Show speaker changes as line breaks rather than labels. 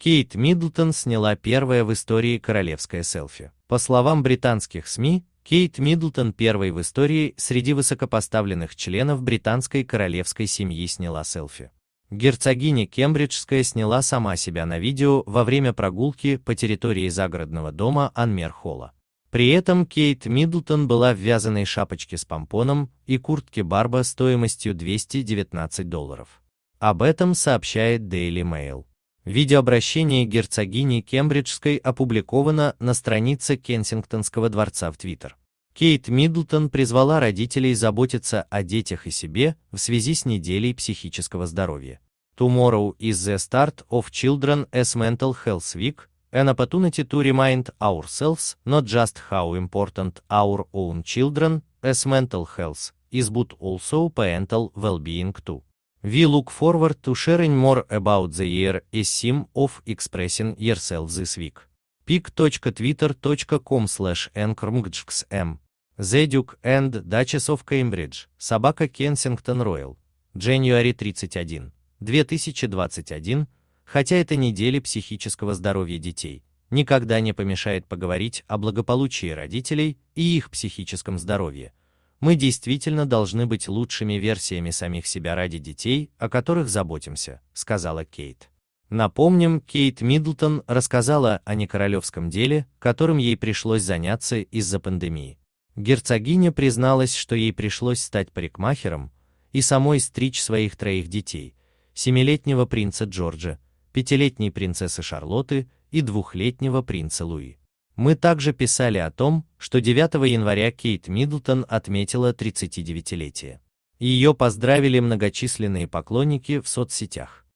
Кейт Миддлтон сняла первое в истории королевское селфи. По словам британских СМИ, Кейт Миддлтон первой в истории среди высокопоставленных членов британской королевской семьи сняла селфи. Герцогиня Кембриджская сняла сама себя на видео во время прогулки по территории загородного дома Анмер-Холла. При этом Кейт Миддлтон была в вязаной шапочке с помпоном и куртке Барба стоимостью 219 долларов. Об этом сообщает Daily Mail. Видеообращение герцогини Кембриджской опубликовано на странице Кенсингтонского дворца в Твиттер. Кейт Миддлтон призвала родителей заботиться о детях и себе в связи с неделей психического здоровья. Tomorrow is the start of Children's Mental Health Week, an opportunity to remind ourselves not just how important our own children's mental health is but also parental well-being too. We look forward to sharing more about the year as sim of expressing yourself this week. pic.twitter.com slash nkrmgxm The Duke and Duchess of Cambridge, собака Кенсингтон Роyal, January 31, 2021, хотя это неделя психического здоровья детей, никогда не помешает поговорить о благополучии родителей и их психическом здоровье, мы действительно должны быть лучшими версиями самих себя ради детей, о которых заботимся, сказала Кейт. Напомним, Кейт Миддлтон рассказала о некоролевском деле, которым ей пришлось заняться из-за пандемии. Герцогиня призналась, что ей пришлось стать парикмахером и самой стричь своих троих детей, семилетнего принца Джорджа, пятилетней принцессы Шарлотты и двухлетнего принца Луи. Мы также писали о том, что 9 января Кейт Миддлтон отметила 39-летие. Ее поздравили многочисленные поклонники в соцсетях.